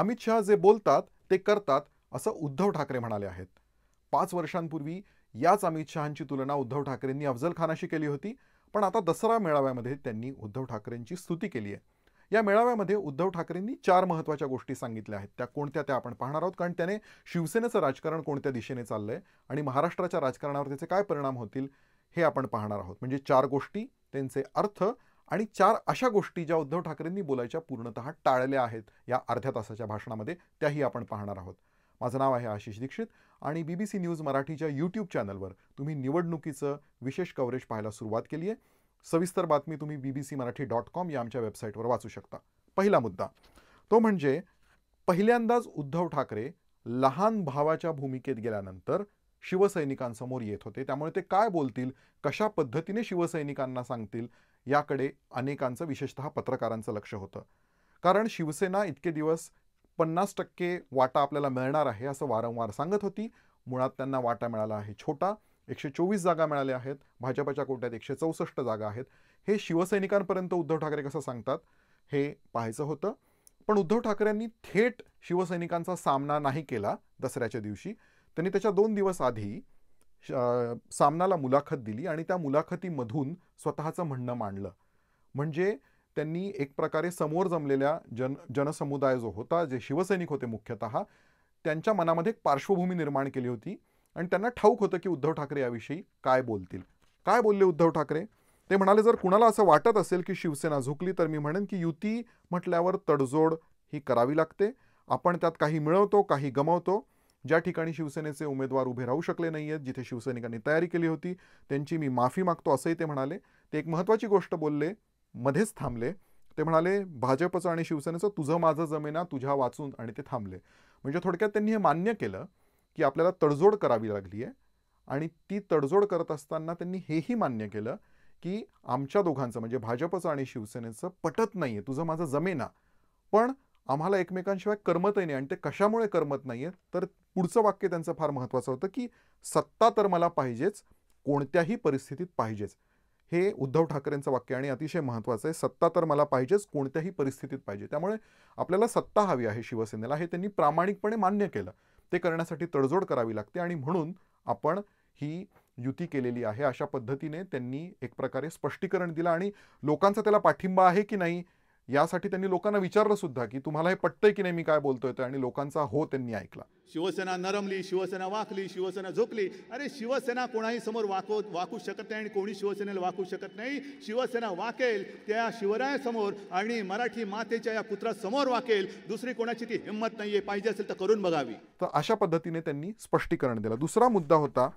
अमित शहा जे बोलतात ते करतात असं उद्धव ठाकरे म्हणाले आहेत पाच वर्षांपूर्वी याच अमित शहांची तुलना उद्धव ठाकरेंनी अफजल खानाशी केली होती पण आता दसरा मेळाव्यामध्ये त्यांनी उद्धव ठाकरेंची स्तुती केली आहे या मेळाव्यामध्ये उद्धव ठाकरेंनी चार महत्त्वाच्या गोष्टी सांगितल्या आहेत त्या कोणत्या त्या आपण पाहणार आहोत कारण त्याने शिवसेनेचं राजकारण कोणत्या दिशेने चाललंय आणि महाराष्ट्राच्या राजकारणावर त्याचे काय परिणाम होतील हे आपण पाहणार आहोत म्हणजे चार गोष्टी त्यांचे अर्थ आणि चार अशा गोष्टी ज्या उद्धव ठाकरेंनी बोलायच्या पूर्णतः टाळल्या आहेत या अर्ध्या तासाच्या भाषणामध्ये त्याही आपण पाहणार आहोत माझं नाव आहे आशिष दीक्षित आणि बी बी सी न्यूज मराठीच्या यूट्यूब चॅनलवर तुम्ही निवडणुकीचं विशेष कव्हरेज पाहायला सुरुवात केली आहे सविस्तर बातमी तुम्ही बी बी सी मराठी डॉट कॉम या आमच्या वेबसाईटवर वाचू शकता पहिला मुद्दा तो म्हणजे पहिल्यांदाच उद्धव ठाकरे लहान भावाच्या भूमिकेत गेल्यानंतर शिवसैनिकांसमोर येत होते त्यामुळे ते काय बोलतील कशा पद्धतीने शिवसैनिकांना सांगतील याकडे अनेकांचं विशेषतः पत्रकारांचं लक्ष होतं कारण शिवसेना इतके दिवस पन्नास टक्के वाटा आपल्याला मिळणार आहे असं वारंवार सांगत होती मुळात त्यांना वाटा मिळाला आहे छोटा एकशे चोवीस जागा मिळाल्या आहेत भाजपाच्या कोट्यात एकशे चौसष्ट जागा आहेत हे शिवसैनिकांपर्यंत उद्धव ठाकरे कसं सांगतात हे पाहायचं होतं पण उद्धव ठाकरेंनी थेट शिवसैनिकांचा सामना नाही केला दसऱ्याच्या दिवशी त्यांनी त्याच्या दोन दिवस आधी सामनाला मुलाखत दिली आणि त्या मुलाखतीमधून स्वतःचं म्हणणं मांडलं म्हणजे त्यांनी एक प्रकारे समोर जमलेल्या जन जनसमुदाय जो होता जे शिवसैनिक होते मुख्यतः त्यांच्या मनामध्ये एक पार्श्वभूमी निर्माण केली होती आणि त्यांना ठाऊक होतं की उद्धव ठाकरे याविषयी काय बोलतील काय बोलले उद्धव ठाकरे ते म्हणाले जर कुणाला असं वाटत असेल की शिवसेना झुकली तर मी म्हणेन की युती म्हटल्यावर तडजोड ही करावी लागते आपण त्यात काही मिळवतो काही गमावतो ज्या ठिकाणी शिवसेनेचे उमेदवार उभे राहू शकले नाही आहेत जिथे शिवसैनिकांनी तयारी केली होती त्यांची मी माफी मागतो असंही ते म्हणाले ते एक महत्त्वाची गोष्ट बोलले मध्येच थांबले ते म्हणाले भाजपचं आणि शिवसेनेचं तुझं माझं जमेना तुझ्या वाचून आणि ते थांबले म्हणजे थोडक्यात त्यांनी हे मान्य केलं की आपल्याला तडजोड करावी लागली आहे आणि ती तडजोड करत असताना त्यांनी हेही मान्य केलं की आमच्या दोघांचं म्हणजे भाजपचं आणि शिवसेनेचं पटत नाही आहे तुझं माझं जमेना पण आम्हाला एकमेकांशिवाय करमतही नाही आणि ते कशामुळे करमत नाही आहे तर पुढचं वाक्य त्यांचं फार महत्त्वाचं होतं की सत्ता तर मला पाहिजेच कोणत्याही परिस्थितीत पाहिजेच हे उद्धव ठाकरेंचं वाक्य आणि अतिशय महत्त्वाचं आहे सत्ता तर मला पाहिजेच कोणत्याही परिस्थितीत पाहिजे त्यामुळे आपल्याला सत्ता हवी आहे शिवसेनेला हे त्यांनी प्रामाणिकपणे मान्य केलं ते करण्यासाठी तडजोड करावी लागते आणि म्हणून आपण ही युती केलेली आहे अशा पद्धतीने त्यांनी एक प्रकारे स्पष्टीकरण दिलं आणि लोकांचा त्याला पाठिंबा आहे की नाही यासाठी त्यांनी लोकांना विचारलं सुद्धा की तुम्हाला हे पटतंय की नाही मी काय बोलतोय आणि लोकांचा हो त्यांनी ऐकला शिवसेना नरमली शिवसेना वाकली शिवसेना झोपली अरे शिवसेना कोणाही समोर वाकव वाकू शकत नाही आणि कोणी शिवसेनेला वाकू शकत नाही शिवसेना वाकेल त्या शिवरायासमोर आणि मराठी मातेच्या या पुत्रासमोर वाकेल दुसरी कोणाची ती हिंमत नाहीये पाहिजे असेल तर करून बघावी तर अशा पद्धतीने त्यांनी स्पष्टीकरण दिलं दुसरा मुद्दा होता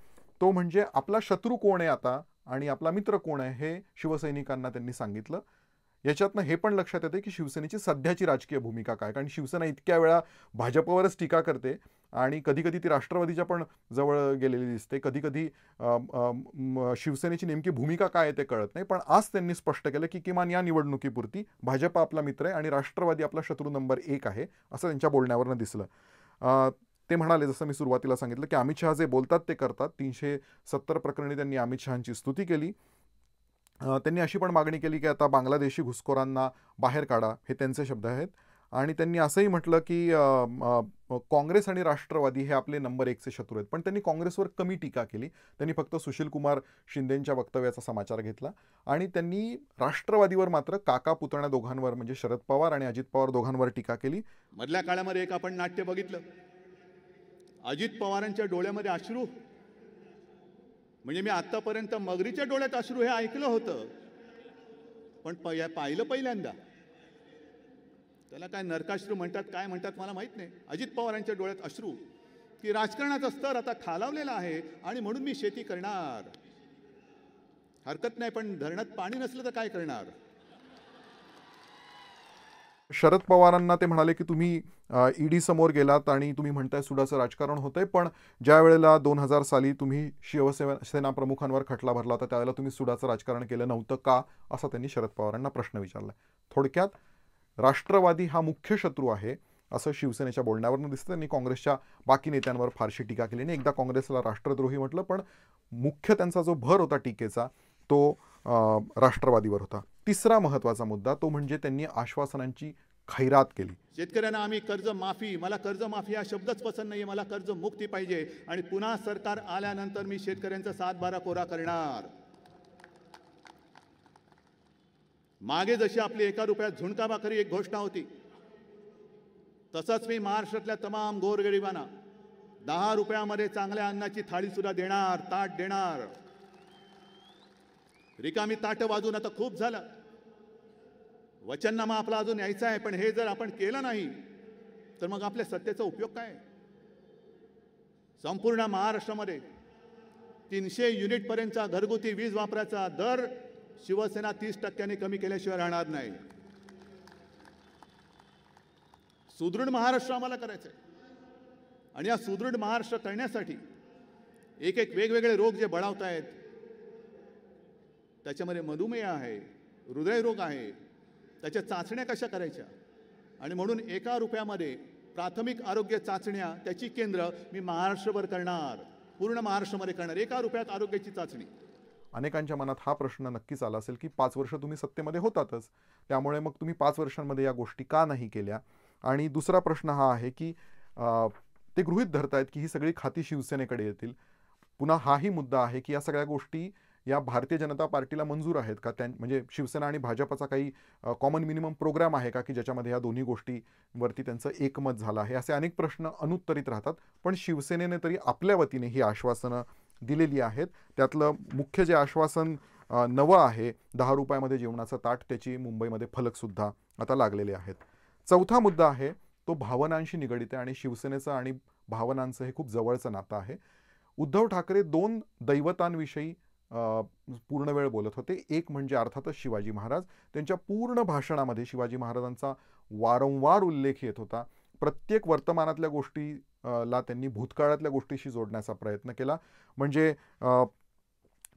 तो म्हणजे आपला शत्रू कोण आहे आता आणि आपला मित्र कोण आहे हे शिवसैनिकांना त्यांनी सांगितलं याच्यातनं हे पण लक्षात येते की शिवसेनेची सध्याची राजकीय भूमिका काय कारण शिवसेना इतक्या वेळा भाजपवरच टीका करते आणि कधीकधी ती राष्ट्रवादीच्या पण जवळ गेलेली दिसते कधी कधी शिवसेनेची नेमकी भूमिका काय आहे ते कळत नाही पण आज त्यांनी स्पष्ट केलं की किमान या निवडणुकीपुरती भाजप आपला मित्र आहे आणि राष्ट्रवादी आपला शत्रू नंबर एक आहे असं त्यांच्या बोलण्यावरनं दिसलं ते म्हणाले जसं मी सुरुवातीला सांगितलं की अमित शहा जे बोलतात ते करतात तीनशे सत्तर प्रकरणी त्यांनी अमित शहाची स्तुती केली त्यांनी अशी पण मागणी केली की आता बांगलादेशी घुसखोरांना बाहेर काढा हे त्यांचे शब्द आहेत आणि त्यांनी असंही म्हटलं की काँग्रेस आणि राष्ट्रवादी हे आपले नंबर एकचे शत्रू आहेत पण त्यांनी काँग्रेसवर कमी टीका केली त्यांनी फक्त सुशील कुमार शिंदेंच्या वक्तव्याचा समाचार घेतला आणि त्यांनी राष्ट्रवादीवर मात्र काका पुतण्या दोघांवर म्हणजे शरद पवार आणि अजित पवार दोघांवर टीका केली मधल्या काळामध्ये एक आपण नाट्य बघितलं अजित पवारांच्या डोळ्यामध्ये अश्रू म्हणजे मी आत्तापर्यंत मगरीच्या डोळ्यात अश्रू हे ऐकलं होतं पण पाहिलं पहिल्यांदा त्याला काय नरकाश्रू म्हणतात काय म्हणतात मला माहीत नाही अजित पवारांच्या डोळ्यात अश्रू की राजकारणाचा स्तर आता खालावलेला आहे आणि म्हणून मी शेती करणार हरकत नाही पण धरणात पाणी नसलं तर काय करणार शरद पवारांना ते म्हणाले की तुम्ही ईडी समोर गेलात आणि तुम्ही म्हणताय सुडाचं राजकारण होतंय पण ज्या वेळेला दोन हजार साली तुम्ही शिवसेना सेना प्रमुखांवर खटला भरला होता त्यावेळेला तुम्ही सुडाचं राजकारण केलं नव्हतं का असा त्यांनी शरद पवारांना प्रश्न विचारला थोडक्यात राष्ट्रवादी हा मुख्य शत्रू आहे असं शिवसेनेच्या बोलण्यावरून दिसतं त्यांनी काँग्रेसच्या बाकी नेत्यांवर फारशी टीका केली नाही एकदा काँग्रेसला राष्ट्रद्रोही म्हटलं पण मुख्य त्यांचा जो भर होता टीकेचा तो राष्ट्रवादीवर होता तिसरा महत्त्वाचा मुद्दा तो म्हणजे त्यांनी आश्वासनांची खैरात केली शेतकऱ्यांना आम्ही कर्जमाफी मला कर्जमाफी हा शब्दच पसंत नाही मला कर्ज मुक्ती पाहिजे आणि पुन्हा सरकार आल्यानंतर मी शेतकऱ्यांचा सात बारा कोरा करणार मागे जशी आपली एका रुपयात झुणका भाकरी एक घोषणा होती तसंच मी महाराष्ट्रातल्या तमाम गोरगरिबांना दहा रुपयामध्ये चांगल्या अन्नाची थाळी सुद्धा देणार ताट देणार रिकामी ताट वाजून आता खूप झालं वचननामा आपला अजून यायचा आहे पण हे जर आपण केलं नाही तर मग आपल्या सत्तेचा उपयोग काय संपूर्ण महाराष्ट्रामध्ये तीनशे युनिटपर्यंतचा घरगुती वीज वापराचा दर शिवसेना तीस टक्क्यांनी कमी केल्याशिवाय राहणार नाही सुदृढ महाराष्ट्र आम्हाला करायचं आहे आणि या सुदृढ महाराष्ट्र करण्यासाठी एक एक वेगवेगळे रोग जे बळावत आहेत त्याच्यामध्ये मधुमेह आहे हृदयरोग आहे त्याच्या चाचण्या कशा करायच्या आणि म्हणून एका रुपयामध्ये प्राथमिक आरोग्य चाचण्या त्याची केंद्र मी महाराष्ट्रभर करणार पूर्ण महाराष्ट्रामध्ये करणार एका रुपयात आरोग्याची चाचणी अनेकांच्या मनात हा प्रश्न नक्कीच आला असेल की पाच वर्ष तुम्ही सत्तेमध्ये होतातच त्यामुळे मग तुम्ही पाच वर्षांमध्ये या गोष्टी का नाही केल्या आणि दुसरा प्रश्न हा आहे की ते गृहित धरतायत की ही सगळी खाती शिवसेनेकडे येतील पुन्हा हाही मुद्दा आहे की या सगळ्या गोष्टी या भारतीय जनता पार्टीला मंजूर आहेत का त्यां म्हणजे शिवसेना आणि भाजपचा काही कॉमन मिनिमम प्रोग्राम आहे का की ज्याच्यामध्ये या दोन्ही गोष्टीवरती त्यांचं एकमत झालं आहे असे अनेक प्रश्न अनुत्तरित राहतात पण शिवसेनेने तरी आपल्या वतीने ही आश्वासनं दिलेली आहेत त्यातलं मुख्य जे आश्वासन नवं आहे दहा रुपयामध्ये जेवणाचं ताट त्याची मुंबईमध्ये फलकसुद्धा आता लागलेले आहेत चौथा मुद्दा आहे तो भावनांशी निगडित आहे आणि शिवसेनेचं आणि भावनांचं हे खूप जवळचं नातं आहे उद्धव ठाकरे दोन दैवतांविषयी पूर्ण वेळ बोलत होते एक म्हणजे अर्थातच शिवाजी महाराज त्यांच्या पूर्ण भाषणामध्ये शिवाजी महाराजांचा वारंवार उल्लेख येत होता प्रत्येक वर्तमानातल्या गोष्टी ला त्यांनी भूतकाळातल्या गोष्टीशी जोडण्याचा प्रयत्न केला म्हणजे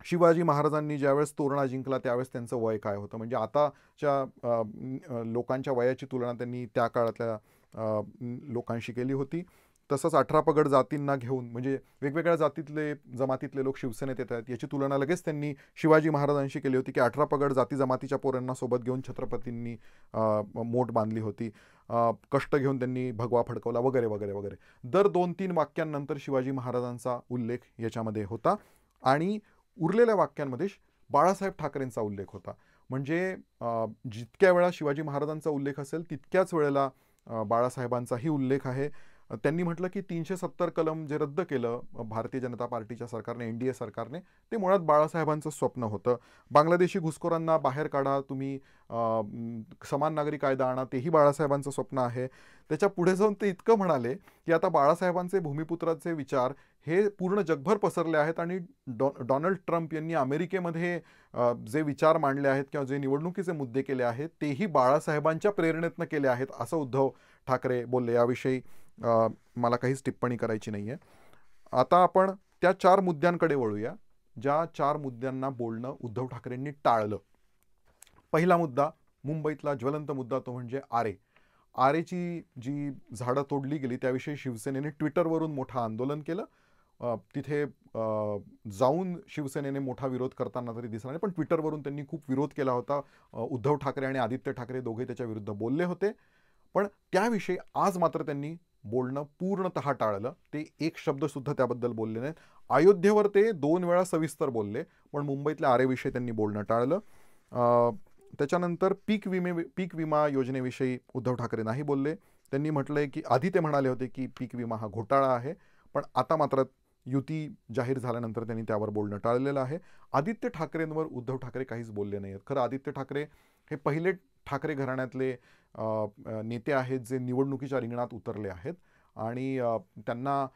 शिवाजी महाराजांनी ज्यावेळेस तोरणा जिंकला त्यावेळेस त्यांचं वय काय होतं म्हणजे आताच्या लोकांच्या वयाची तुलना त्यांनी त्या काळातल्या लोकांशी केली होती तसंच अठरा पगड जातींना घेऊन म्हणजे वेगवेगळ्या जातीतले जमातीतले लोक शिवसेनेत येत आहेत याची तुलना लगेच त्यांनी शिवाजी महाराजांशी केली होती की अठरा पगड जाती जमातीच्या पोरांना सोबत घेऊन छत्रपतींनी मोठ बांधली होती कष्ट घेऊन त्यांनी भगवा फडकवला वगैरे वगैरे वगैरे दर दोन तीन वाक्यांनंतर शिवाजी महाराजांचा उल्लेख याच्यामध्ये होता आणि उरलेल्या वाक्यांमध्ये बाळासाहेब ठाकरेंचा उल्लेख होता म्हणजे जितक्या वेळा शिवाजी महाराजांचा उल्लेख असेल तितक्याच वेळेला बाळासाहेबांचाही उल्लेख आहे त्यांनी म्हटलं की तीनशे सत्तर कलम जे रद्द केलं भारतीय जनता पार्टीच्या सरकारने एन डी ए सरकारने ते मुळात बाळासाहेबांचं स्वप्न होतं बांगलादेशी घुसखोरांना बाहेर काढा तुम्ही समान नागरी कायदा आणा तेही बाळासाहेबांचं स्वप्न आहे त्याच्या पुढे जाऊन ते इतकं म्हणाले की आता बाळासाहेबांचे भूमिपुत्राचे विचार हे पूर्ण जगभर पसरले आहेत आणि डॉ डॉनल्ड ट्रम्प यांनी अमेरिकेमध्ये जे विचार मांडले आहेत किंवा जे निवडणुकीचे मुद्दे केले आहेत तेही बाळासाहेबांच्या प्रेरणेतनं केले आहेत असं उद्धव ठाकरे बोलले याविषयी मला काहीच टिप्पणी करायची नाही आहे आता आपण त्या चार मुद्द्यांकडे वळूया ज्या चार मुद्द्यांना बोलणं उद्धव ठाकरेंनी टाळलं पहिला मुद्दा मुंबईतला ज्वलंत मुद्दा तो म्हणजे आरे आरेची जी झाडं तोडली गेली त्याविषयी शिवसेनेने ट्विटरवरून मोठं आंदोलन केलं तिथे जाऊन शिवसेनेने मोठा विरोध करताना तरी दिसला नाही पण ट्विटरवरून त्यांनी खूप विरोध केला होता उद्धव ठाकरे आणि आदित्य ठाकरे दोघे त्याच्या विरुद्ध बोलले होते पण त्याविषयी आज मात्र त्यांनी बोलणं पूर्णतः टाळलं ते एक शब्दसुद्धा त्याबद्दल बोलले नाहीत अयोध्येवर ते दोन वेळा सविस्तर बोलले पण मुंबईतल्या आरेविषयी त्यांनी बोलणं टाळलं त्याच्यानंतर पीक विमे पीक विमा योजनेविषयी उद्धव ठाकरे नाही बोलले त्यांनी म्हटलंय की आधी ते म्हणाले होते की पीक विमा हा घोटाळा आहे पण आता मात्र युती जाहीर झाल्यानंतर त्यांनी त्यावर बोलणं टाळलेलं आहे आदित्य ठाकरेंवर उद्धव ठाकरे काहीच बोलले नाही आहेत खरं आदित्य ठाकरे हे पहिले ठाकरे घराण्यातले नेते आहेत जे निवडणुकीच्या रिंगणात उतरले आहेत आणि त्यांना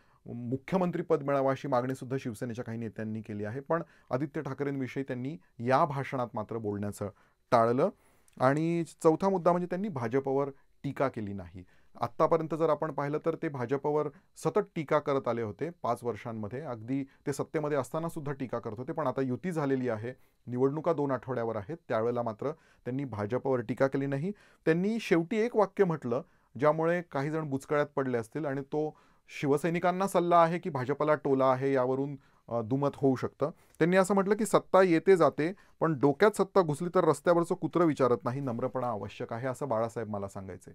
मुख्यमंत्रीपद मिळावं अशी मागणीसुद्धा शिवसेनेच्या काही नेत्यांनी केली आहे पण आदित्य ठाकरेंविषयी त्यांनी या भाषणात मात्र बोलण्याचं टाळलं आणि चौथा मुद्दा म्हणजे त्यांनी भाजपवर टीका केली नाही आतापर्यंत जर आपण पाहिलं तर ते भाजपवर सतत टीका करत आले होते पाच वर्षांमध्ये अगदी ते सत्तेमध्ये असताना सुद्धा टीका करत होते पण आता युती झालेली आहे निवडणुका दोन आठवड्यावर आहेत त्यावेळेला मात्र त्यांनी भाजपवर टीका केली नाही त्यांनी शेवटी एक वाक्य म्हटलं ज्यामुळे काही जण बुचकळ्यात पडले असतील आणि तो शिवसैनिकांना सल्ला आहे की भाजपला टोला आहे यावरून दुमत होऊ शकतं त्यांनी असं म्हटलं की सत्ता येते जाते पण डोक्यात सत्ता घुसली तर रस्त्यावरचं कुत्रं विचारत नाही नम्रपणा आवश्यक आहे असं बाळासाहेब मला सांगायचे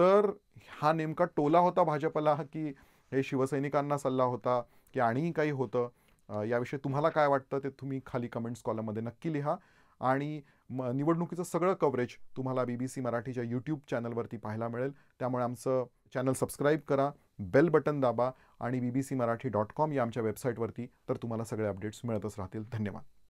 तर हा नेमका टोला होता भाजपला की हे शिवसैनिकांना सल्ला होता की आणिही काही होतं याविषयी तुम्हाला काय वाटतं ते तुम्ही खाली कमेंट्स कॉलममध्ये नक्की लिहा आणि म निवडणुकीचं सगळं कव्हरेज तुम्हाला बी बी सी मराठीच्या यूट्यूब चॅनलवरती पाहायला मिळेल त्यामुळे आमचं चॅनल सबस्क्राईब करा बेल बटन दाबा आणि बी बी सी मराठी डॉट कॉम या आमच्या वेबसाईटवरती तर तुम्हाला सगळे अपडेट्स मिळतच राहतील धन्यवाद